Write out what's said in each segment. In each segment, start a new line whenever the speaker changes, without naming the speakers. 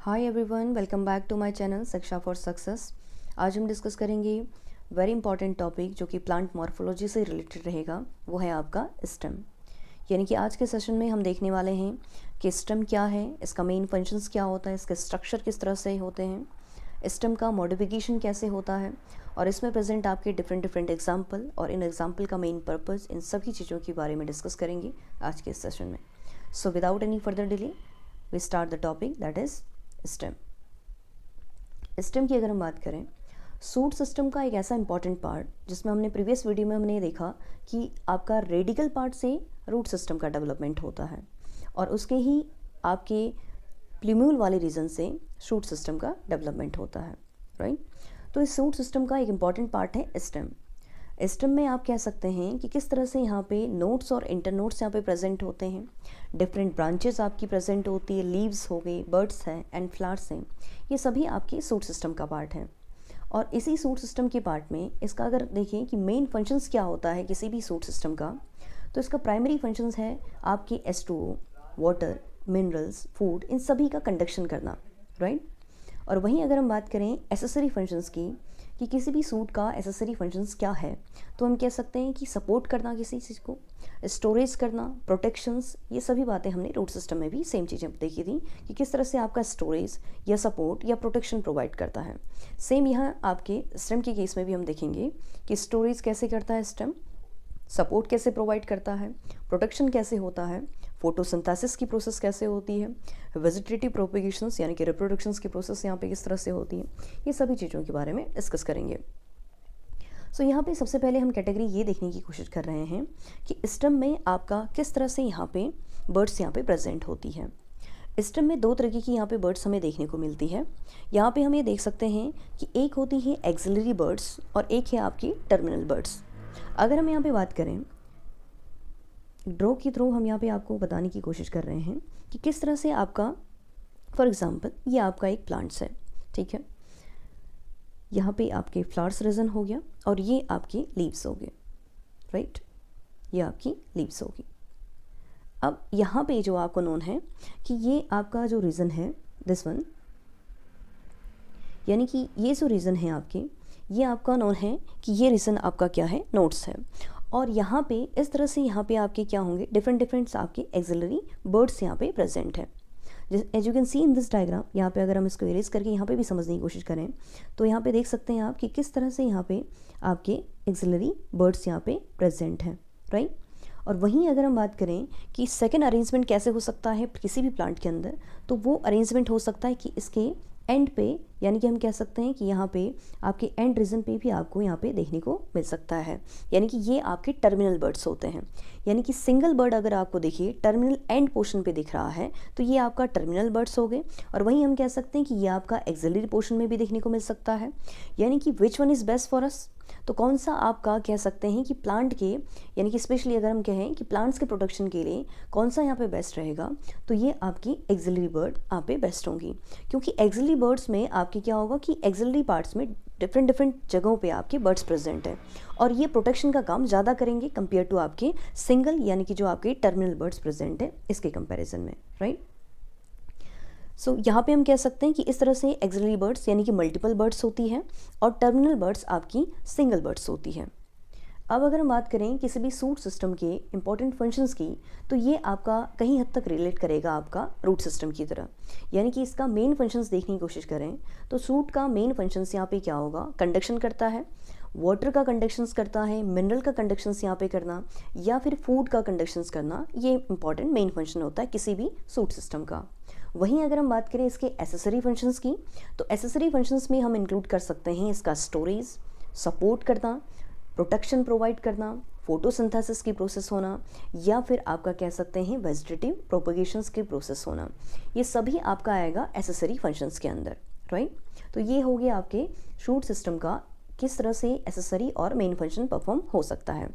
Hi everyone welcome back to my channel Shiksha for success आज हम discuss करेंगे very important topic जो कि प्लांट मॉर्फोलॉजी से रिलेटेड रहेगा वो है आपका स्टेम यानी कि आज के सेशन में हम देखने वाले हैं कि स्टेम क्या है इसका मेन फंक्शंस क्या होता है इसके स्ट्रक्चर किस तरह से होते हैं स्टेम का मॉडिफिकेशन कैसे होता है और इसमें प्रेजेंट आपके डिफरेंट डिफरेंट एग्जाम्पल और इन एग्जाम्पल का मेन पर्पज़ इन सभी चीज़ों के बारे में डिस्कस करेंगे आज के सेशन में so without any further delay we start the topic that is stem stem की अगर हम बात करें सूट सिस्टम का एक ऐसा इंपॉर्टेंट पार्ट जिसमें हमने प्रीवियस वीडियो में हमने देखा कि आपका रेडिकल पार्ट से रूट सिस्टम का डेवलपमेंट होता है और उसके ही आपके प्लीम्यूल वाले रीजन से शूट सिस्टम का डेवलपमेंट होता है राइट right? तो इस सूट सिस्टम का एक इंपॉर्टेंट पार्ट है स्टेम एस्टम में आप कह सकते हैं कि किस तरह से यहाँ पे नोट्स और इंटर नोट्स यहाँ पे प्रेजेंट होते हैं डिफरेंट ब्रांचेस आपकी प्रेजेंट होती है लीव्स हो गई बर्ड्स हैं एंड फ्लावर्स हैं ये सभी आपके सूट सिस्टम का पार्ट है और इसी सूट सिस्टम के पार्ट में इसका अगर देखें कि मेन फंक्शंस क्या होता है किसी भी सूट सिस्टम का तो इसका प्राइमरी फंक्शंस है आपके एस वाटर मिनरल्स फूड इन सभी का कंडक्शन करना राइट और वहीं अगर हम बात करें एसेसरी फंक्शंस की कि किसी भी सूट का एसेसरी फंक्शंस क्या है तो हम कह सकते हैं कि सपोर्ट करना किसी चीज़ को स्टोरेज करना प्रोटेक्शंस ये सभी बातें हमने रोड सिस्टम में भी सेम चीज़ें देखी थी कि किस तरह से आपका स्टोरेज या सपोर्ट या प्रोटेक्शन प्रोवाइड करता है सेम यहाँ आपके स्टेम के केस में भी हम देखेंगे कि स्टोरेज कैसे करता है स्टेम सपोर्ट कैसे प्रोवाइड करता है प्रोटेक्शन कैसे होता है फोटोसिंथेसिस की प्रोसेस कैसे होती है वेजिटेटिव प्रोपिगेशन यानी कि रिप्रोडक्शन की प्रोसेस यहाँ पे किस तरह से होती है ये सभी चीज़ों के बारे में डिस्कस करेंगे सो so, यहाँ पे सबसे पहले हम कैटेगरी ये देखने की कोशिश कर रहे हैं कि स्टम में आपका किस तरह से यहाँ पे बर्ड्स यहाँ पे प्रेजेंट होती है स्टम में दो तरीके की यहाँ पे बर्ड्स हमें देखने को मिलती है यहाँ पे हम ये देख सकते हैं कि एक होती है एक्जिलरी बर्ड्स और एक है आपकी टर्मिनल बर्ड्स अगर हम यहाँ पे बात करें ड्रॉ के थ्रू हम यहाँ पे आपको बताने की कोशिश कर रहे हैं कि किस तरह से आपका फॉर एग्ज़ाम्पल ये आपका एक प्लांट्स है ठीक है यहाँ पे आपके फ्लावर्स रिजन हो गया और ये आपके लीव्स हो गए राइट ये आपकी लीव्स होगी अब यहाँ पे जो आपको नोन है कि ये आपका जो रीज़न है दिस वन यानी कि ये जो रीज़न है आपके ये आपका नोन है कि ये रीज़न आपका क्या है नोट्स है और यहाँ पे इस तरह से यहाँ पे आपके क्या होंगे डिफरेंट डिफरेंट्स आपके एक्जिलरी बर्ड्स यहाँ पे प्रेजेंट हैं as you can see in this diagram यहाँ पे अगर हम इसको इरेज करके यहाँ पे भी समझने की कोशिश करें तो यहाँ पे देख सकते हैं आप कि किस तरह से यहाँ पे आपके एक्जिलरी बर्ड्स यहाँ पे प्रेजेंट हैं राइट और वहीं अगर हम बात करें कि सेकेंड अरेंजमेंट कैसे हो सकता है किसी भी प्लांट के अंदर तो वो अरेंजमेंट हो सकता है कि इसके एंड पे यानी कि हम कह सकते हैं कि यहाँ पे आपके एंड रीजन पे भी आपको यहाँ पे देखने को मिल सकता है यानी कि ये आपके टर्मिनल बर्ड्स होते हैं यानी कि सिंगल बर्ड अगर आपको देखिए टर्मिनल एंड पोर्शन पे दिख रहा है तो ये आपका टर्मिनल बर्ड्स हो गए और वहीं हम कह सकते हैं कि ये आपका एक्जलरी पोर्शन में भी देखने को मिल सकता है यानी कि which one is best for us तो कौन सा आपका कह सकते हैं कि प्लांट के यानी कि स्पेशली अगर हम कहें कि प्लांट्स के प्रोडक्शन के लिए कौन सा यहाँ पे बेस्ट रहेगा तो ये आपकी एक्जिलरी बर्ड यहाँ पे बेस्ट होंगी क्योंकि एक्जिलरी बर्ड्स में आपके क्या होगा कि एक्जिलरी पार्ट्स में डिफरेंट डिफरेंट जगहों पे आपके बर्ड्स प्रेजेंट हैं और ये प्रोटेक्शन का काम ज़्यादा करेंगे कंपेयर टू आपके सिंगल यानी कि जो आपके टर्मिनल बर्ड्स प्रेजेंट हैं इसके कंपेरिजन में राइट सो so, यहाँ पे हम कह सकते हैं कि इस तरह से एक्सिलरी बर्ड्स यानी कि मल्टीपल बर्ड्स होती हैं और टर्मिनल बर्ड्स आपकी सिंगल बर्ड्स होती हैं अब अगर हम बात करें किसी भी सूट सिस्टम के इंपॉर्टेंट फंक्शंस की तो ये आपका कहीं हद तक रिलेट करेगा आपका रूट सिस्टम की तरह यानी कि इसका मेन फंक्शंस देखने की कोशिश करें तो सूट का मेन फंक्शंस यहाँ पे क्या होगा कंडक्शन करता है वाटर का कंडक्शंस करता है मिनरल का कंडक्शंस यहाँ पे करना या फिर फूड का कंडक्शंस करना ये इंपॉर्टेंट मेन फंक्शन होता है किसी भी सूट सिस्टम का वहीं अगर हम बात करें इसके एसेसरी फंक्शंस की तो एसेसरी फंक्शंस में हम इंक्लूड कर सकते हैं इसका स्टोरेज सपोर्ट करना प्रोटेक्शन प्रोवाइड करना फोटोसिंथेसिस की प्रोसेस होना या फिर आपका कह सकते हैं वेजिटेटिव प्रोपोगेशंस की प्रोसेस होना ये सभी आपका आएगा एसेसरी फंक्शंस के अंदर राइट तो ये हो गया आपके शूट सिस्टम का किस तरह से एसेसरी और मेन फंक्शन परफॉर्म हो सकता है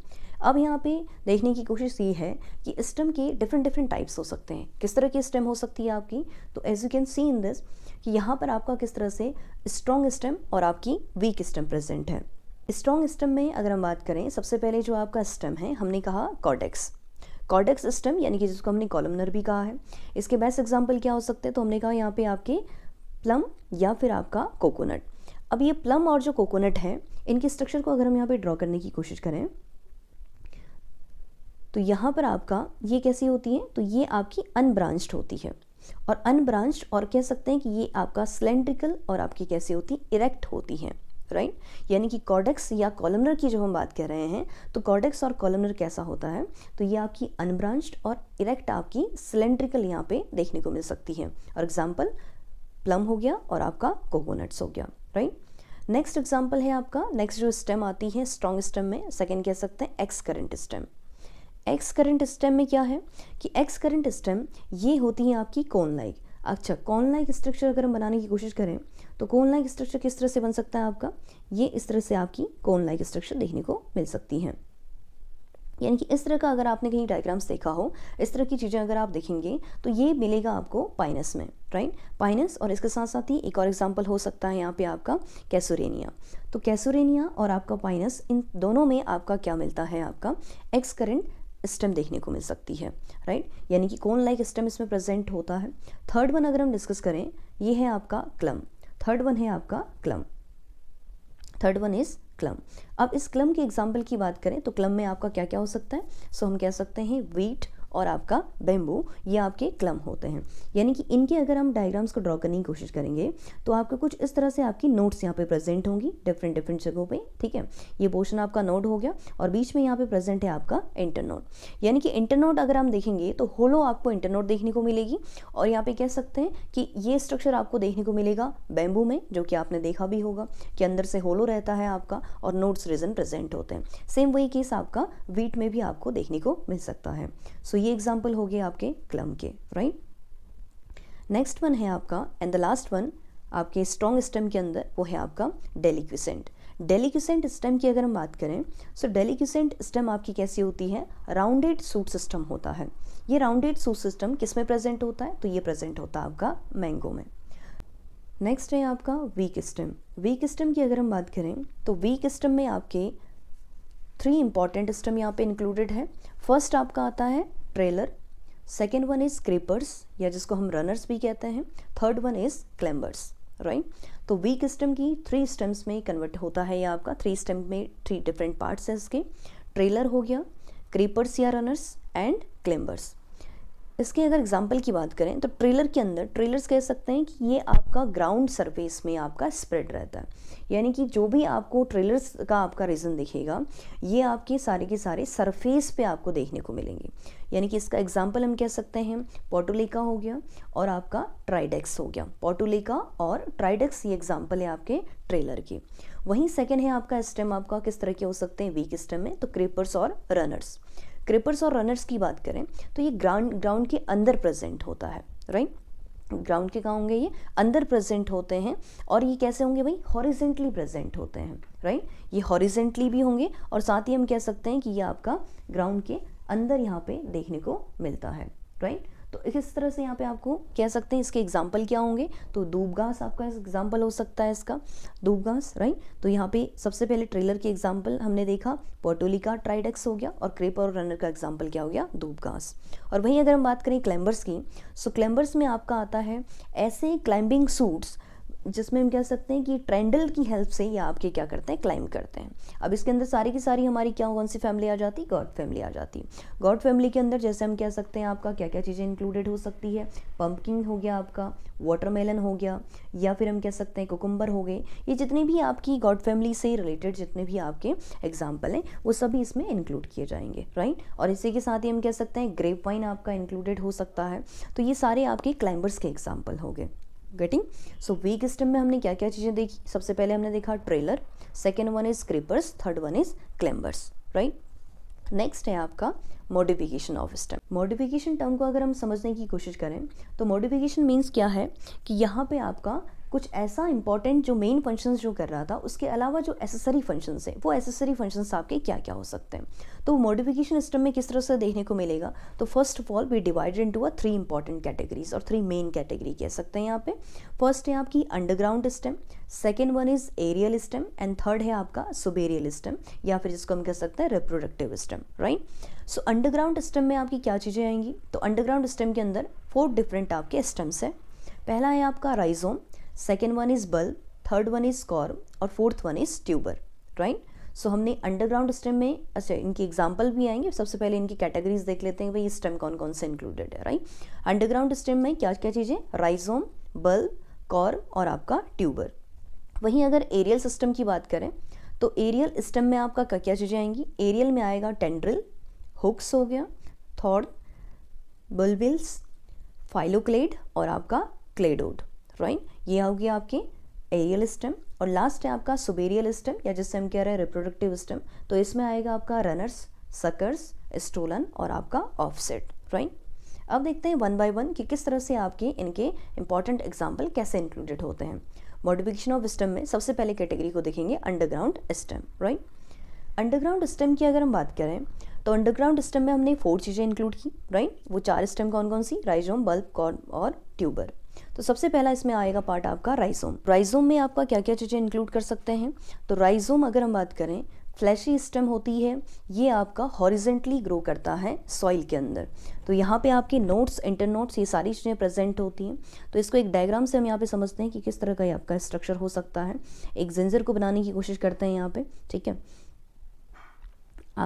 अब यहाँ पे देखने की कोशिश ये है कि स्टेम के डिफरेंट डिफरेंट टाइप्स हो सकते हैं किस तरह की स्टेम हो सकती है आपकी तो as you can see in this कि यहाँ पर आपका किस तरह से स्ट्रॉन्ग स्टेम और आपकी वीक स्टेम प्रेजेंट है स्ट्रॉन्ग स्टेम में अगर हम बात करें सबसे पहले जो आपका स्टेम है हमने कहा कॉडेक्स कॉडेक्स स्टेम यानी कि जिसको हमने कॉलमनर भी कहा है इसके बेस्ट एग्जाम्पल क्या हो सकते हैं तो हमने कहा यहाँ पे आपके प्लम या फिर आपका कोकोनट अब ये प्लम और जो कोकोनट है इनके स्ट्रक्चर को अगर हम यहाँ पे ड्रॉ करने की कोशिश करें तो यहाँ पर आपका ये कैसी होती है तो ये आपकी अनब्रांच्ड होती है और अनब्रांच्ड और कह सकते हैं कि ये आपका सिलेंड्रिकल और आपकी कैसी होती है इरेक्ट होती है राइट यानी कि कॉडेक्स या कॉलमनर की जब हम बात कर रहे हैं तो कॉडेक्स और कॉलमनर कैसा होता है तो ये आपकी अनब्रांच्ड और इरेक्ट आपकी सिलेंड्रिकल यहाँ पे देखने को मिल सकती है और एग्जाम्पल प्लम हो गया और आपका कोकोनट्स हो गया राइट नेक्स्ट एग्जाम्पल है आपका नेक्स्ट जो स्टेम आती है स्ट्रॉन्ग स्टेम में सेकेंड कह सकते हैं excurrent stem excurrent stem में क्या है कि एक्स करंट स्टेम ये होती है आपकी कौन लाइक अच्छा कौन लाइक स्ट्रक्चर अगर हम बनाने की कोशिश करें तो कौन लाइक स्ट्रक्चर किस तरह से बन सकता है आपका ये इस तरह से आपकी कौन लाइक स्ट्रक्चर देखने को मिल सकती है यानी कि इस तरह का अगर आपने कहीं डायग्राम्स देखा हो इस तरह की चीज़ें अगर आप देखेंगे तो ये मिलेगा आपको पाइनस में राइट पाइनस और इसके साथ साथ ही एक और एग्जाम्पल हो सकता है यहाँ पे आपका कैसोरेनिया तो कैसोरेनिया और आपका पाइनस इन दोनों में आपका क्या मिलता है आपका एक्स करंट स्टेम देखने को मिल सकती है राइट यानी कि कौन लाइक स्टेम इसमें प्रेजेंट होता है थर्ड वन अगर हम डिस्कस करें ये है आपका क्लम थर्ड वन है आपका culm third one is culm अब इस क्लम की एग्जाम्पल की बात करें तो क्लम में आपका क्या क्या हो सकता है सो so, हम कह सकते हैं वीट और आपका बेम्बू ये आपके क्लम होते हैं यानी कि इनके अगर हम डायग्राम्स को ड्रॉ करने की कोशिश करेंगे तो आपका कुछ इस तरह से आपकी नोट्स यहाँ पे प्रेजेंट होंगी डिफरेंट डिफरेंट जगहों पे ठीक है ये पोर्शन आपका नोट हो गया और बीच में यहाँ पे प्रेजेंट है आपका इंटरनोट यानी कि इंटरनोट अगर हम देखेंगे तो होलो आपको इंटरनोट देखने को मिलेगी और यहाँ पे कह सकते हैं कि ये स्ट्रक्चर आपको देखने को मिलेगा बेम्बू में जो कि आपने देखा भी होगा कि अंदर से होलो रहता है आपका और नोट्स रिजन प्रेजेंट होते हैं सेम वही केस आपका वीट में भी आपको देखने को मिल सकता है सो so, ये एग्जाम्पल हो गए आपके क्लम के राइट नेक्स्ट वन है आपका एंड द लास्ट वन आपके स्ट्रॉन्ग स्टेम के अंदर वो है आपका डेलीक्यूसेंट डेलीक्यूसेंट स्टेम की अगर हम बात करें सो डेलीक्यूसेंट स्टेम आपकी कैसी होती है राउंडेड सूट सिस्टम होता है ये राउंडेड सूट सिस्टम किस में प्रेजेंट होता है तो ये प्रेजेंट होता है आपका मैंगो में नेक्स्ट है आपका वीक स्टेम वीक स्टेम की अगर हम बात करें तो वीक स्टेम में आपके थ्री इंपॉर्टेंट स्टेम यहाँ पे इंक्लूडेड है फर्स्ट आपका आता है trailer second one is creepers या जिसको हम रनर्स भी कहते हैं third one is clambers right तो वीक स्टेम की थ्री स्टेम्स में कन्वर्ट होता है ये आपका थ्री स्टेम में थ्री डिफरेंट पार्ट्स हैं इसके ट्रेलर हो गया क्रीपर्स या रनर्स एंड क्लेम्बर्स इसके अगर एग्जाम्पल की बात करें तो ट्रेलर के अंदर ट्रेलर्स कह सकते हैं कि ये आपका ग्राउंड सरफेस में आपका स्प्रेड रहता है यानी कि जो भी आपको ट्रेलर्स का आपका रीज़न दिखेगा ये आपके सारे के सारे सरफेस पे आपको देखने को मिलेंगे यानी कि इसका एग्जाम्पल हम कह सकते हैं पोटोलेका हो गया और आपका ट्राइडेक्स हो गया पोटोलेका और ट्राइडेक्स ये एग्जाम्पल है आपके ट्रेलर के वहीं सेकेंड है आपका स्टेम आपका किस तरह के हो सकते हैं वीक स्टेम में तो क्रीपर्स और रनर्स क्रिपर्स और रनर्स की बात करें तो ये ग्राउंड ग्राउंड के अंदर प्रेजेंट होता है राइट ग्राउंड के कहाँ होंगे ये अंदर प्रेजेंट होते हैं और ये कैसे होंगे भाई हॉरिजेंटली प्रेजेंट होते हैं राइट ये हॉरिजेंटली भी होंगे और साथ ही हम कह सकते हैं कि ये आपका ग्राउंड के अंदर यहाँ पे देखने को मिलता है राइट तो इस तरह से यहाँ पे आपको कह सकते हैं इसके एग्जाम्पल क्या होंगे तो दूब घास आपका एग्जाम्पल हो सकता है इसका दूब घास राइट तो यहाँ पे सबसे पहले ट्रेलर की एग्जाम्पल हमने देखा पोटोलिका ट्राइडेक्स हो गया और क्रेपर और रनर का एग्जाम्पल क्या हो गया दूब घास और वहीं अगर हम बात करें क्लैम्बर्स की सो क्लैम्बर्स में आपका आता है ऐसे क्लाइंबिंग सूट्स जिसमें हम कह सकते हैं कि ट्रेंडल की हेल्प से ये आपके क्या करते हैं क्लाइम करते हैं अब इसके अंदर सारी की सारी हमारी क्या कौन सी फैमिली आ जाती गॉड फैमिली आ जाती गॉड फैमिली के अंदर जैसे हम कह सकते हैं आपका क्या क्या चीज़ें इंक्लूडेड हो सकती है पम्पकिन हो गया आपका वाटरमेलन हो गया या फिर हम कह सकते हैं कोकुम्बर हो गए ये जितनी भी आपकी गॉड फैमिली से रिलेटेड जितने भी आपके एग्जाम्पल हैं वो सभी इसमें इंक्लूड किए जाएंगे राइट और इसी के साथ ही हम कह सकते हैं ग्रेप वाइन आपका इंक्लूडेड हो सकता है तो ये सारे आपके क्लाइंबर्स के एग्जाम्पल हो गए गेटिंग सो वीक स्टेम में हमने क्या क्या चीज़ें देखी सबसे पहले हमने देखा trailer second one is creepers third one is clambers right next है आपका modification of stem modification term को अगर हम समझने की कोशिश करें तो मॉडिफिकेशन मीन्स क्या है कि यहाँ पे आपका कुछ ऐसा इंपॉर्टेंट जो मेन फंक्शंस जो कर रहा था उसके अलावा जो एसेसरी फंक्शंस हैं वो एसेसरी फंक्शंस आपके क्या क्या हो सकते हैं तो मॉडिफिकेशन सिस्टम में किस तरह से देखने को मिलेगा तो first of all we divided into a three important categories और थ्री मेन कैटेगरी कह सकते हैं यहाँ पे फर्स्ट है आपकी underground stem second one is aerial stem and third है आपका सुबेरियल स्टेम या फिर जिसको हम कह सकते हैं reproductive stem right so underground stem में आपकी क्या चीज़ें आएंगी तो अंडरग्राउंड स्टेम के अंदर फोर डिफरेंट आपके स्टेम्स हैं पहला है आपका rhizome second one is bulb third one is corm और fourth one is tuber right so हमने अंडरग्राउंड स्टेम में अच्छा इनकी एग्जाम्पल भी आएंगे सबसे पहले इनकी कैटेगरीज देख लेते हैं भाई स्टेम कौन कौन से इंक्लूडेड है राइट अंडरग्राउंड स्टेम में क्या क्या चीज़ें राइजोम बल्ब कॉर्म और आपका ट्यूबर वहीं अगर एरियल सिस्टम की बात करें तो एरियल स्टेम में आपका क्या क्या चीज़ें आएंगी एरियल में आएगा टेंड्रिल हुक्स हो गया थॉर्ड बल्बिल्स फाइलोक्लेड और आपका क्लेडोड राइट ये होगी आपकी एरियल स्टेम और लास्ट है आपका सुबेरियल स्टेम या जिससे हम कह रहे हैं रिप्रोडक्टिव स्टेम तो इसमें आएगा आपका रनर्स सकर्स स्टोलन और आपका ऑफसेट राइट अब देखते हैं वन बाय वन कि किस तरह से आपके इनके इंपॉर्टेंट एग्जाम्पल कैसे इंक्लूडेड होते हैं मॉडिफिकेशन ऑफ स्टेम में सबसे पहले कैटेगरी को देखेंगे underground stem right underground stem की अगर हम बात करें तो अंडरग्राउंड स्टेम में हमने फोर चीज़ें इंक्लूड की राइट right? वो चार स्टेम कौन कौन सी राइजोम बल्ब कॉर्न और ट्यूबर तो सबसे पहला इसमें आएगा पार्ट आपका राइजोम राइजोम में आपका क्या क्या चीज़ें इंक्लूड कर सकते हैं तो राइजोम अगर हम बात करें फ्लैशी स्टेम होती है ये आपका हॉरिजेंटली ग्रो करता है सॉइल के अंदर तो यहाँ पे आपके नोट्स इंटर नोट्स ये सारी चीज़ें प्रेजेंट होती हैं तो इसको एक डायग्राम से हम यहाँ पे समझते हैं कि किस तरह का ये आपका स्ट्रक्चर हो सकता है एक जिंजर को बनाने की कोशिश करते हैं यहाँ पे ठीक है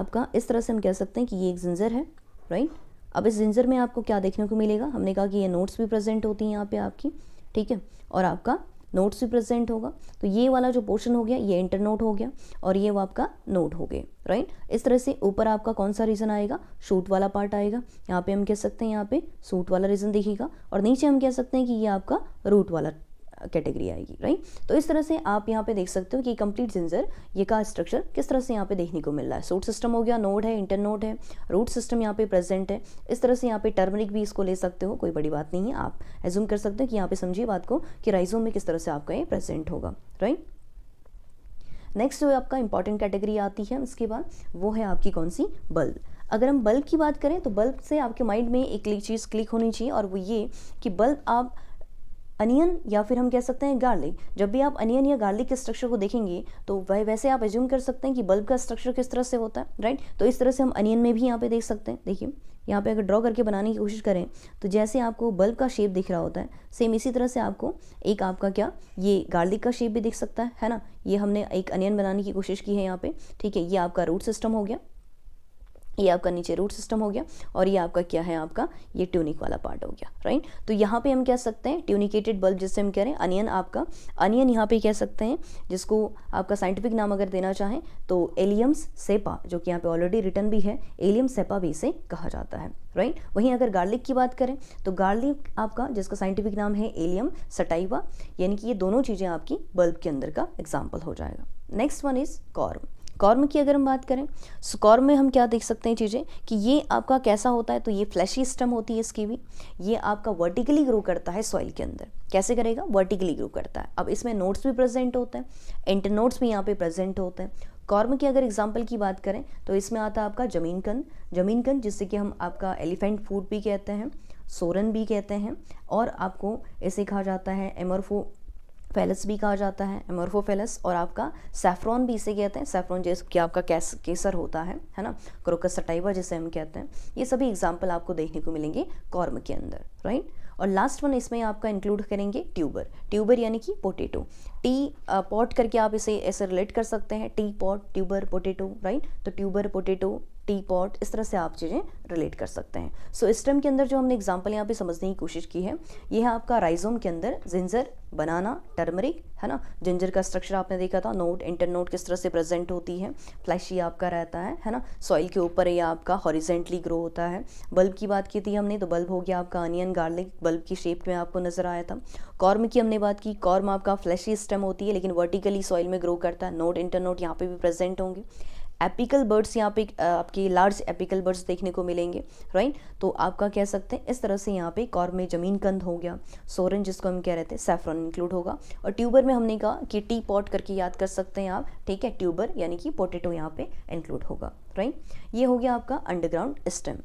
आपका इस तरह से हम कह सकते हैं कि ये एक जिंजर है राइट अब इस जिंजर में आपको क्या देखने को मिलेगा हमने कहा कि ये नोट्स भी प्रेजेंट होती हैं यहाँ पे आपकी ठीक है और आपका नोट्स भी प्रेजेंट होगा तो ये वाला जो पोर्शन हो गया ये इंटर नोट हो गया और ये वो आपका नोट हो गए राइट इस तरह से ऊपर आपका कौन सा रीज़न आएगा शूट वाला पार्ट आएगा यहाँ पे हम कह सकते हैं यहाँ पे सूट वाला रीज़न दिखेगा और नीचे हम कह सकते हैं कि ये आपका रूट वाला कैटेगरी आएगी राइट तो इस तरह से आप यहाँ पे देख सकते हो कि कंप्लीट जिंजर ये का स्ट्रक्चर किस तरह से यहाँ पे देखने को मिल रहा है सोट सिस्टम हो गया नोड है इंटर नोड है रूट सिस्टम यहाँ पे प्रेजेंट है इस तरह से यहाँ पे टर्मरिक भी इसको ले सकते हो कोई बड़ी बात नहीं है आप एज्यूम कर सकते हो कि यहाँ पे समझिए बात को कि राइजोम में किस तरह से आपका ये प्रेजेंट होगा राइट नेक्स्ट जो आपका इंपॉर्टेंट कैटेगरी आती है उसके बाद वो है आपकी कौन सी बल्ब अगर हम बल्ब की बात करें तो बल्ब से आपके माइंड में एक चीज़ क्लिक होनी चाहिए और वो ये कि बल्ब आप अनियन या फिर हम कह सकते हैं गार्लिक जब भी आप अनियन या गार्लिक के स्ट्रक्चर को देखेंगे तो वह वैसे आप एज्यूम कर सकते हैं कि बल्ब का स्ट्रक्चर किस तरह से होता है राइट तो इस तरह से हम अनियन में भी यहाँ पे देख सकते हैं देखिए यहाँ पे अगर ड्रॉ करके बनाने की कोशिश करें तो जैसे आपको बल्ब का शेप दिख रहा होता है सेम इसी तरह से आपको एक आपका क्या ये गार्लिक का शेप भी दिख सकता है है ना ये हमने एक अनियन बनाने की कोशिश की है यहाँ पे ठीक है ये आपका रूट सिस्टम हो गया ये आपका नीचे रूट सिस्टम हो गया और ये आपका क्या है आपका ये ट्यूनिक वाला पार्ट हो गया राइट तो यहाँ पे हम कह सकते हैं ट्यूनिकेटेड बल्ब जिससे हम कह रहे हैं अनियन आपका अनियन यहाँ पे कह सकते हैं जिसको आपका साइंटिफिक नाम अगर देना चाहें तो एलियम्स सेपा जो कि यहाँ पे ऑलरेडी रिटर्न भी है एलियम सेपा भी इसे कहा जाता है राइट वहीं अगर गार्लिक की बात करें तो गार्लिक आपका जिसका साइंटिफिक नाम है एलियम सटाइवा यानी कि ये दोनों चीज़ें आपकी बल्ब के अंदर का एग्जाम्पल हो जाएगा next one is corm corm की अगर हम बात करें सो कॉर्म में हम क्या देख सकते हैं चीज़ें कि ये आपका कैसा होता है तो ये फ्लैशी स्टम होती है इसकी भी ये आपका वर्टिकली ग्रो करता है सॉइल के अंदर कैसे करेगा वर्टिकली ग्रो करता है अब इसमें नोट्स भी प्रेजेंट होते हैं इंटरनोट्स नोट्स भी यहाँ पे प्रेजेंट होते हैं कॉर्म की अगर एग्जाम्पल की बात करें तो इसमें आता है आपका जमीन कंद जमीन कंद जिससे कि हम आपका एलिफेंट फूड भी कहते हैं सोरन भी कहते हैं और आपको इसे कहा जाता है एमरफो फेलस भी कहा जाता है एमोरफोफेलस और आपका सेफ्रॉन भी इसे कहते हैं सेफ्रॉन जैसे कि आपका कैस केसर होता है है ना क्रोकस सटाइवा जैसे हम कहते हैं ये सभी एग्जाम्पल आपको देखने को मिलेंगे कॉर्म के अंदर राइट और लास्ट वन इसमें आपका इंक्लूड करेंगे ट्यूबर ट्यूबर यानी कि पोटेटो टी पॉट करके आप इसे ऐसे रिलेट कर सकते हैं teapot tuber potato right तो ट्यूबर पोटेटो टी पॉट इस तरह से आप चीज़ें रिलेट कर सकते हैं सो so, स्टेम के अंदर जो हमने एग्जाम्पल यहाँ पे समझने की कोशिश की है ये है आपका राइजोम के अंदर जिंजर बनाना टर्मरिक है ना जिंजर का स्ट्रक्चर आपने देखा था नोट इंटर नोट किस तरह से प्रेजेंट होती है फ्लैशी आपका रहता है है ना सॉइल के ऊपर ये आपका हॉरिजेंटली ग्रो होता है बल्ब की बात की थी हमने तो बल्ब हो गया आपका अनियन गार्लिक बल्ब की शेप में आपको नजर आया था कॉर्म की हमने बात की कॉर्म आपका फ्लैशी स्टेम होती है लेकिन वर्टिकली सॉइल में ग्रो करता है नोट इंटर नोट यहाँ पर भी प्रेजेंट होंगे एपिकल बर्ड्स यहाँ पे आपके लार्ज एपिकल बर्ड्स देखने को मिलेंगे राइट तो आपका कह सकते हैं इस तरह से यहाँ पे कॉर में जमीन कंद हो गया सोरन जिसको हम कह रहे थे सेफ्रॉन इंक्लूड होगा और ट्यूबर में हमने कहा कि टी पॉट करके याद कर सकते हैं आप ठीक है ट्यूबर यानी कि पोटेटो यहाँ पे इंक्लूड होगा राइट ये हो गया आपका अंडरग्राउंड स्टेम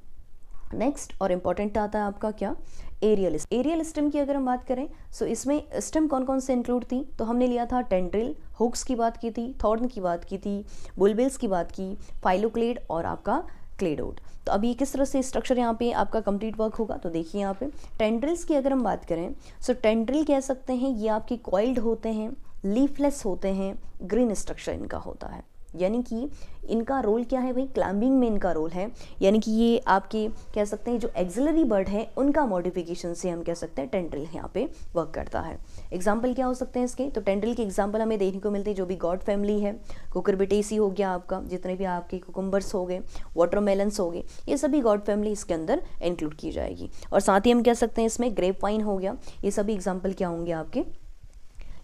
नेक्स्ट और इम्पॉर्टेंट आता है आपका क्या एरियल एरियल स्टेम की अगर हम बात करें सो so इसमें स्टेम कौन कौन से इंक्लूड थी तो हमने लिया था टेंड्रिल हुक्स की बात की थी थॉर्न की बात की थी बुलबिल्स की बात की फाइलोक्लेड और आपका क्लेडोड तो अभी ये किस तरह से स्ट्रक्चर यहाँ पे आपका कंप्लीट वर्क होगा तो देखिए यहाँ पे टेंड्रिल्स की अगर हम बात करें सो so टेंड्रिल कह सकते हैं ये आपके कॉइल्ड होते हैं लीफलेस होते हैं ग्रीन स्ट्रक्चर इनका होता है यानी कि इनका रोल क्या है भाई क्लाइंबिंग में इनका रोल है यानी कि ये आपके कह सकते हैं जो एक्जिलरी बर्ड है उनका मॉडिफिकेशन से हम कह सकते हैं टेंड्रिल यहाँ पे वर्क करता है एग्जाम्पल क्या हो सकते हैं इसके तो टेंड्रिल के एग्जाम्पल हमें देखने को मिलते हैं जो भी गॉड फैमिली है कुकरबिटेसी हो गया आपका जितने भी आपके कुकुम्बर्स हो गए वाटरमेलन्स हो गए ये सभी गॉड फैमिली इसके अंदर इंक्लूड की जाएगी और साथ ही हम कह सकते हैं इसमें ग्रेप वाइन हो गया ये सभी एग्जाम्पल क्या होंगे आपके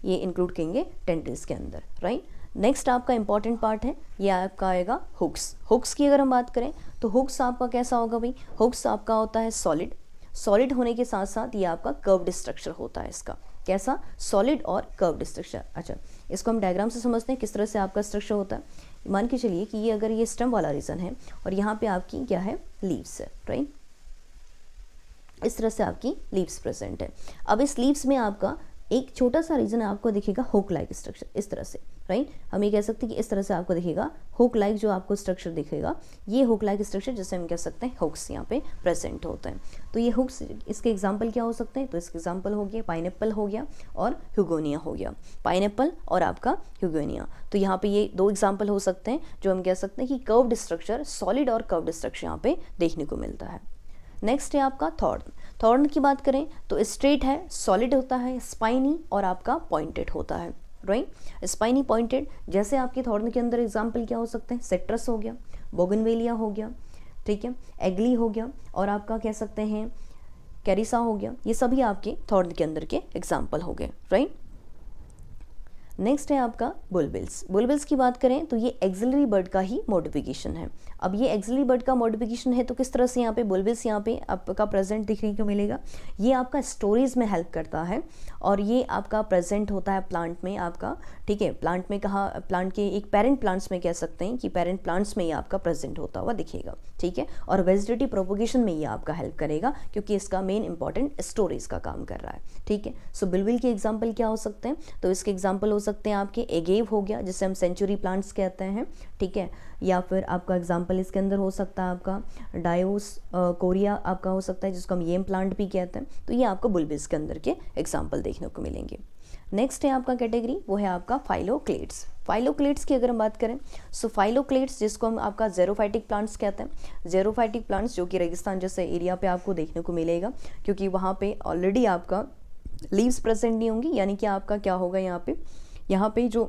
ये इंक्लूड करेंगे टेंड्रिल्स के अंदर राइट नेक्स्ट आपका इंपॉर्टेंट पार्ट है ये आपका आएगा हुक्स हुक्स की अगर हम बात करें तो हुक्स आपका कैसा होगा भाई हुक्स आपका होता है सॉलिड सॉलिड होने के साथ साथ ये आपका कर्व्ड स्ट्रक्चर होता है इसका कैसा सॉलिड और कर्व्ड स्ट्रक्चर अच्छा इसको हम डायग्राम से समझते हैं किस तरह से आपका स्ट्रक्चर होता है मान के चलिए कि ये अगर ये स्टम वाला रीजन है और यहाँ पे आपकी क्या है लीव्स है राइट इस तरह से आपकी लीव्स प्रेजेंट है अब इस लीव्स में आपका एक छोटा सा रीजन आपको दिखेगा होक लाइक स्ट्रक्चर इस तरह से राइट हम ये कह सकते हैं कि इस तरह से आपको दिखेगा होक लाइक जो आपको स्ट्रक्चर दिखेगा ये होक लाइक स्ट्रक्चर जैसे हम कह सकते हैं हुक्स यहाँ पे प्रेजेंट होते हैं तो ये हुक्स इसके एग्जाम्पल क्या हो सकते हैं तो इसके एग्जाम्पल हो गया पाइन हो गया और ह्यूगोनिया हो गया पाइन और आपका ह्यूगोनिया तो यहाँ पे ये दो एग्जाम्पल हो सकते हैं जो हम कह सकते हैं कि कर्व्ड स्ट्रक्चर सॉलिड और कर्व्ड स्ट्रक्चर यहाँ पे देखने को मिलता है नेक्स्ट है आपका थॉर्न थॉर्न की बात करें तो स्ट्रेट है सॉलिड होता है स्पाइनी और आपका पॉइंटेड होता है राइट स्पाइनी पॉइंटेड जैसे आपके थॉर्न के अंदर एग्जाम्पल क्या हो सकते हैं सेट्रस हो गया बोगनवेलिया हो गया ठीक है एग्ली हो गया और आपका कह सकते हैं कैरिसा हो गया ये सभी आपके थॉर्न के अंदर के एग्जाम्पल हो गए राइट नेक्स्ट है आपका बुलबिल्स बुलबिल्स की बात करें तो ये एक्जिलरी बर्ड का ही मोडिफिकेशन है अब ये एक्जली बर्ड का मॉडिफिकेशन है तो किस तरह से यहाँ पे बुलबिस यहाँ पे आपका प्रेजेंट दिखने को मिलेगा ये आपका स्टोरेज में हेल्प करता है और ये आपका प्रेजेंट होता है प्लांट में आपका ठीक है प्लांट में कहा प्लांट के एक पेरेंट प्लांट्स में कह सकते हैं कि पेरेंट प्लांट्स में ये आपका प्रेजेंट होता हुआ दिखेगा ठीक है और वेजिटेटिव प्रोपोगेशन में ये आपका हेल्प करेगा क्योंकि इसका मेन इंपॉर्टेंट स्टोरेज का काम कर रहा है ठीक है सो बिलविल के एग्जाम्पल क्या हो सकते हैं तो इसके एग्जाम्पल हो सकते हैं आपके एगेव हो गया जिसे हम सेंचुरी प्लांट्स कहते हैं ठीक है या फिर आपका एग्जाम्पल एग्जाम्पल इसके अंदर हो सकता है आपका डायोस कोरिया आपका हो सकता है जिसको हम येम प्लांट भी कहते हैं तो ये आपको बुलबिस के अंदर के एग्जाम्पल देखने को मिलेंगे नेक्स्ट है आपका कैटेगरी वो है आपका फाइलोक्लेट्स फाइलोक्लेट्स की अगर हम बात करें सो फाइलोक्लेट्स जिसको हम आपका जेरोफाइटिक प्लांट्स कहते हैं जेरोफाइटिक प्लांट्स जो कि रेगिस्तान जैसे एरिया पे आपको देखने को मिलेगा क्योंकि वहाँ पे ऑलरेडी आपका लीव्स प्रेजेंट नहीं होंगी यानी कि आपका क्या होगा यहाँ पे यहाँ पे जो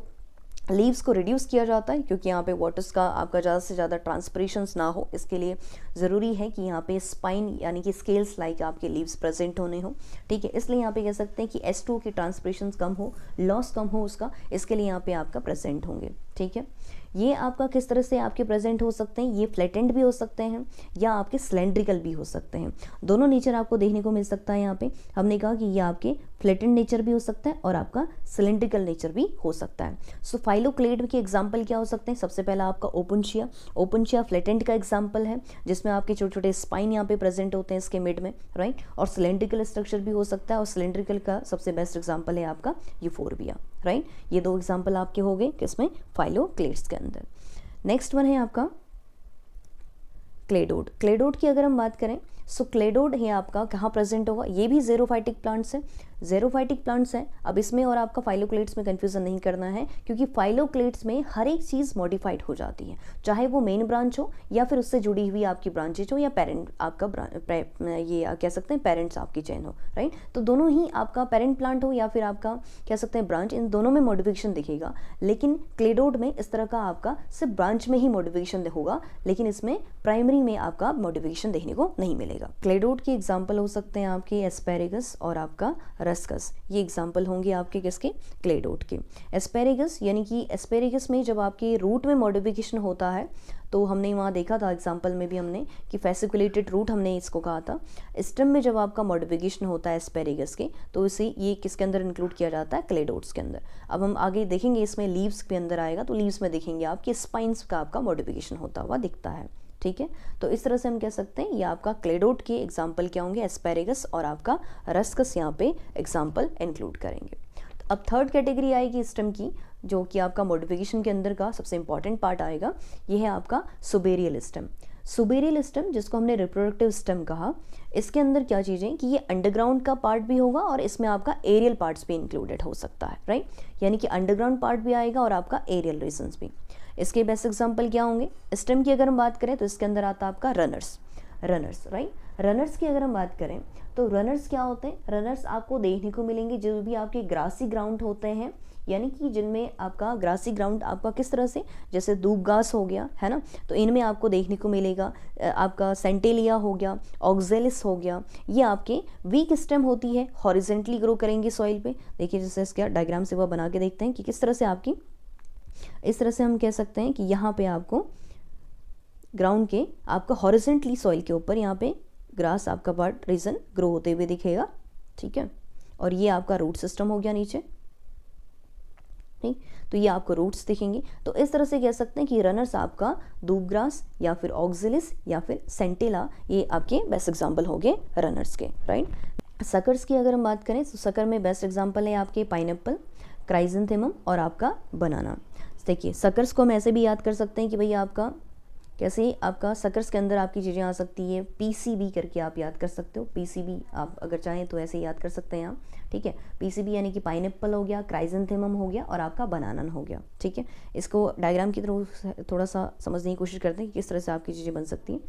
लीव्स को रिड्यूस किया जाता है क्योंकि यहाँ पे वाटर्स का आपका ज़्यादा से ज़्यादा ट्रांसपरेशंस ना हो इसके लिए ज़रूरी है कि यहाँ पे स्पाइन यानी कि स्केल्स लाइक आपके लीव्स प्रेजेंट होने हो ठीक है इसलिए यहाँ पे कह सकते हैं कि एस टू के ट्रांसपरेशंस कम हो लॉस कम हो उसका इसके लिए यहाँ पे आपका प्रेजेंट होंगे ठीक है ये आपका किस तरह से आपके प्रेजेंट हो सकते हैं ये फ्लैटेंड भी हो सकते हैं या आपके सिलेंड्रिकल भी हो सकते हैं दोनों नेचर आपको देखने को मिल सकता है यहाँ पे हमने कहा कि ये आपके फ्लेटेंड नेचर भी हो सकता है और आपका सिलेंड्रिकल नेचर भी हो सकता है सो फाइलोक्लेड के एग्जाम्पल क्या हो सकते हैं सबसे पहला आपका ओपनशिया ओपनशिया फ्लेटेंट का एग्जाम्पल है जिसमें आपके छोटे छोटे स्पाइन यहाँ पे प्रेजेंट होते हैं इसके मिड में राइट और सिलेंड्रिकल स्ट्रक्चर भी हो सकता है और सिलेंड्रिकल का सबसे बेस्ट एग्जाम्पल है आपका यूफोरबिया राइट ये दो एग्जाम्पल आपके हो गए किसमें फाइलोक्लेड्स के अंदर नेक्स्ट वन है आपका क्लेडोड क्लेडोड की अगर हम बात करें सो क्लेडोड है आपका कहाँ प्रेजेंट होगा ये भी जेरोफाइटिक प्लांट्स है जेरोफाइटिक प्लांट्स हैं अब इसमें और आपका फाइलोक्लेट्स में कन्फ्यूज़न नहीं करना है क्योंकि फाइलोक्लेट्स में हर एक चीज़ मॉडिफाइड हो जाती है चाहे वो मेन ब्रांच हो या फिर उससे जुड़ी हुई आपकी ब्रांचेज हो या पेरेंट आपका ये कह सकते हैं पेरेंट्स आपकी चैन हो राइट तो दोनों ही आपका पेरेंट प्लांट हो या फिर आपका कह सकते हैं ब्रांच इन दोनों में मॉडिफिकेशन दिखेगा लेकिन क्लेडोड में इस तरह का आपका सिर्फ ब्रांच में ही मॉडिफिकेशन होगा लेकिन इसमें प्राइमरी में आपका मॉडिफिकेशन देखने को नहीं मिलेगा क्लेडोड की एग्जाम्पल हो सकते हैं आपके एस्पेरेगस और आपका रस्कस ये एग्जाम्पल होंगे आपके किसके क्लेडोट के एस्पेरेगस यानी कि एस्पेरेगस में जब आपके रूट में मॉडिफिकेशन होता है तो हमने वहाँ देखा था एग्जाम्पल में भी हमने कि फेसिकुलेटेड रूट हमने इसको कहा था स्टम में जब आपका मॉडिफिकेशन होता है एस्पेरेगस के तो इसे ये किसके अंदर इंक्लूड किया जाता है क्लेडोट्स के अंदर अब हम आगे देखेंगे इसमें लीव्स के अंदर आएगा तो लीव्स में देखेंगे आपके स्पाइंस का आपका मॉडिफिकेशन होता हुआ दिखता है ठीक है तो इस तरह से हम कह सकते हैं ये आपका क्लेडोट के एग्जाम्पल क्या होंगे एस्पेरेगस और आपका रस्कस यहाँ पे एग्जाम्पल इंक्लूड करेंगे तो अब थर्ड कैटेगरी आएगी स्टम की जो कि आपका मोडिफिकेशन के अंदर का सबसे इंपॉर्टेंट पार्ट आएगा ये है आपका सुबेरियल स्टम सुबेरियल स्टम जिसको हमने रिप्रोडक्टिव स्टम कहा इसके अंदर क्या चीज़ें कि ये अंडरग्राउंड का पार्ट भी होगा और इसमें आपका एरियल पार्ट्स भी इंक्लूडेड हो सकता है राइट यानी कि अंडरग्राउंड पार्ट भी आएगा और आपका एरियल रीजन्स भी इसके बेस्ट एग्जाम्पल क्या होंगे स्टेम की अगर हम बात करें तो इसके अंदर आता आपका रनर्स रनर्स राइट रनर्स की अगर हम बात करें तो रनर्स क्या होते हैं रनर्स आपको देखने को मिलेंगे जो भी आपके ग्रासी ग्राउंड होते हैं यानी कि जिनमें आपका ग्रासी ग्राउंड आपका किस तरह से जैसे दूब घास हो गया है ना तो इनमें आपको देखने को मिलेगा आपका सेंटेलिया हो गया ऑक्जेलिस हो गया ये आपके वीक स्टेम होती है हॉरिजेंटली ग्रो करेंगे सॉइल पे देखिए जैसे इसका डायग्राम से वह बना के देखते हैं कि किस तरह से आपकी इस तरह से हम कह सकते हैं कि यहाँ पे आपको ग्राउंड के आपका हॉरिजेंटली सॉइल के ऊपर यहाँ पे ग्रास आपका पार्ट रीजन ग्रो होते हुए दिखेगा ठीक है और ये आपका रूट सिस्टम हो गया नीचे ठीक तो ये आपको रूट्स दिखेंगे तो इस तरह से कह सकते हैं कि रनर्स आपका दूब ग्रास या फिर ऑक्जिलिस या फिर सेंटेला ये आपके बेस्ट एग्जाम्पल हो गए रनर्स के राइट सकर्स की अगर हम बात करें तो सकर में बेस्ट एग्जाम्पल है आपके पाइनएप्पल क्राइजेंथेमम और आपका बनाना देखिए सकर्स को हम ऐसे भी याद कर सकते हैं कि भाई आपका कैसे आपका सकर्स के अंदर आपकी चीज़ें आ सकती है पी करके आप याद कर सकते हो पी आप अगर चाहें तो ऐसे याद कर सकते हैं आप ठीक है पी यानी कि पाइन हो गया क्राइजेंथेमम हो गया और आपका बनानन हो गया ठीक है इसको डायग्राम की थ्रू थोड़ा सा समझने की कोशिश करते हैं कि किस तरह से आपकी चीज़ें बन सकती हैं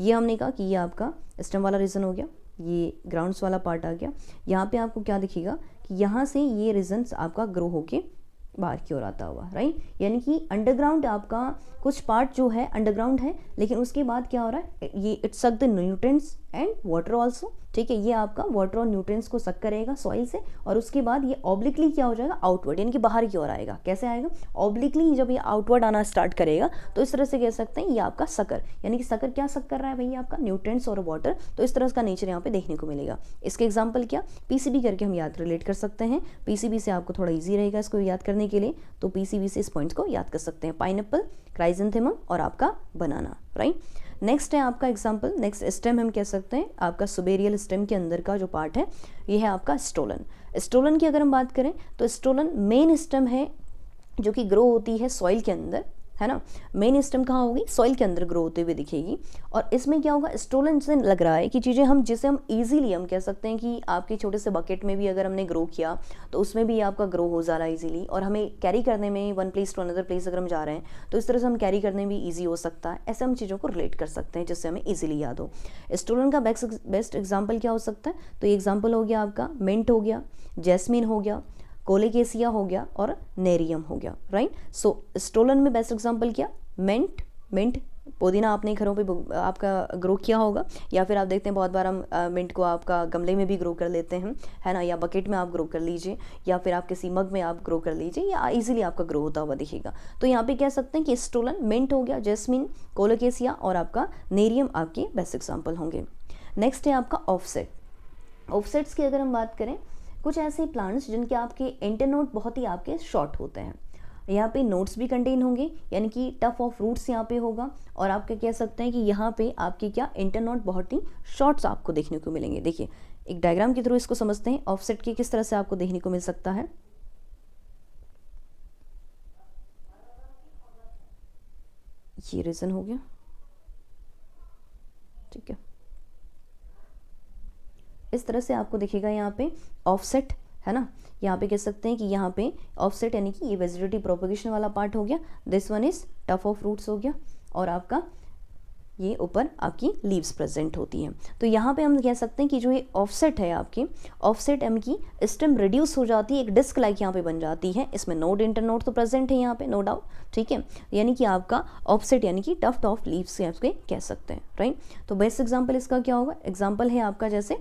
ये हमने कहा कि ये आपका स्टम वाला रीज़न हो गया ये ग्राउंड्स वाला पार्ट आ गया यहाँ पर आपको क्या दिखेगा कि यहाँ से ये रीजन्स आपका ग्रो होके बाहर की ओर आता हुआ राइट यानी कि अंडरग्राउंड आपका कुछ पार्ट जो है अंडरग्राउंड है लेकिन उसके बाद क्या हो रहा है ये it suck the nutrients and water also ठीक है ये आपका वाटर और न्यूट्रेंट्स को सक करेगा सॉइल से और उसके बाद ये ऑब्लिकली क्या हो जाएगा आउटवर्ड यानी कि बाहर की ओर आएगा कैसे आएगा ऑब्लिकली जब ये आउटवर्ड आना स्टार्ट करेगा तो इस तरह से कह सकते हैं ये आपका सकर यानी कि सकर क्या सक कर रहा है भैया आपका न्यूट्रेंट्स और वाटर तो इस तरह का नेचर यहाँ पे देखने को मिलेगा इसके एग्जाम्पल क्या पीसीबी करके हम याद रिलेट कर सकते हैं पीसीबी से आपको थोड़ा ईजी रहेगा इसको याद करने के लिए तो पीसीबी से इस पॉइंट्स को याद कर सकते हैं पाइन एप्पल और आपका बनाना राइट नेक्स्ट है आपका एग्जाम्पल नेक्स्ट स्टेम हम कह सकते हैं आपका सुबेरियल स्टेम के अंदर का जो पार्ट है ये है आपका स्टोलन स्टोलन की अगर हम बात करें तो स्टोलन मेन स्टेम है जो कि ग्रो होती है सॉइल के अंदर है ना मेन स्टेम कहाँ होगी सॉइल के अंदर ग्रो होते हुए दिखेगी और इसमें क्या होगा स्टोलन से लग रहा है कि चीज़ें हम जिसे हम ईजिली हम कह सकते हैं कि आपके छोटे से बकेट में भी अगर हमने ग्रो किया तो उसमें भी आपका ग्रो हो जा रहा है ईजिली और हमें कैरी करने में one place to another place अगर हम जा रहे हैं तो इस तरह से हम कैरी करने में भी ईजी हो सकता है ऐसे हम चीज़ों को रिलेट कर सकते हैं जिससे हमें ईजिली याद हो स्टोलन का बेस्ट बेस्ट एग्जाम्पल क्या हो सकता है तो ये एग्जाम्पल हो गया आपका मिंट हो गया जैसमिन हो गया कोलेगेसिया हो गया और नेरियम हो गया राइट सो स्टोलन में बेस्ट एग्जाम्पल क्या मेंट मिंट पुदीना आपने घरों पे आपका ग्रो किया होगा या फिर आप देखते हैं बहुत बार हम मिंट को आपका गमले में भी ग्रो कर लेते हैं है ना या बकेट में आप ग्रो कर लीजिए या फिर आप किसी मग में आप ग्रो कर लीजिए या इजीली आपका ग्रो होता हुआ दिखेगा तो यहाँ पे कह सकते हैं कि स्टोलन मिंट हो गया जैसमिन कोलोकेसिया और आपका नेरियम आपके बेस्ट एग्जाम्पल होंगे नेक्स्ट है आपका ऑफसेट ऑफसेट्स की अगर हम बात करें कुछ ऐसे प्लांट्स जिनके आपके इंटरनोट बहुत ही आपके शॉर्ट होते हैं यहाँ पे नोट्स भी कंटेन होंगे यानी कि टफ ऑफ रूट्स यहाँ पे होगा और आप क्या कह सकते हैं कि यहाँ पे आपके क्या इंटरनोट बहुत ही शॉर्ट्स आपको देखने को मिलेंगे देखिए एक डायग्राम के थ्रू इसको समझते हैं ऑफसेट के किस तरह से आपको देखने को मिल सकता है ये रीज़न हो गया ठीक है इस तरह से आपको दिखेगा यहाँ पे ऑफसेट है ना यहाँ पे कह सकते हैं कि यहाँ पे ऑफसेट यानी कि ये वेजिटेटिव प्रोपोगेशन वाला पार्ट हो गया this one is tuft of roots हो गया और आपका ये ऊपर आपकी लीव्स प्रेजेंट होती हैं तो यहाँ पे हम कह सकते हैं कि जो ये ऑफसेट है आपकी ऑफसेट एम की स्टेम रिड्यूस हो जाती है एक डिस्क लाइक यहाँ पे बन जाती है इसमें नोड इंटर नोड तो प्रेजेंट है यहाँ पे नो डाउट ठीक है यानी कि आपका ऑफसेट यानी कि टफ्ट ऑफ लीव्स आपके कह सकते हैं राइट तो बेस्ट एग्जाम्पल इसका क्या होगा एग्जाम्पल है आपका जैसे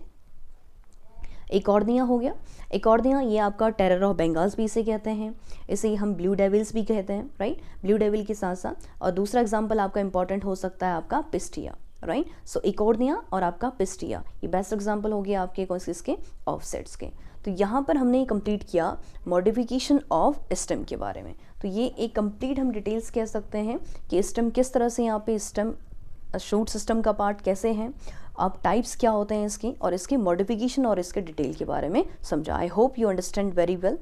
एक और दिया हो गया एक और दिया ये आपका टेरर ऑफ बंगाल्स भी इसे कहते हैं इसे हम ब्लू डेविल्स भी कहते हैं राइट ब्लू डेविल के साथ साथ और दूसरा एग्जाम्पल आपका इंपॉर्टेंट हो सकता है आपका पिस्टिया राइट सो एक और आपका पिस्टिया ये बेस्ट एग्जाम्पल हो गया आपके इसके ऑफसेट्स के तो यहाँ पर हमने कंप्लीट किया मॉडिफिकेशन ऑफ स्टेम के बारे में तो ये एक कंप्लीट हम डिटेल्स कह सकते हैं कि स्टेम किस तरह से यहाँ पे स्टेम शूट सिस्टम का पार्ट कैसे हैं अब टाइप्स क्या होते हैं इसकी और इसकी मॉडिफिकेशन और इसके डिटेल के बारे में समझा I hope you understand very well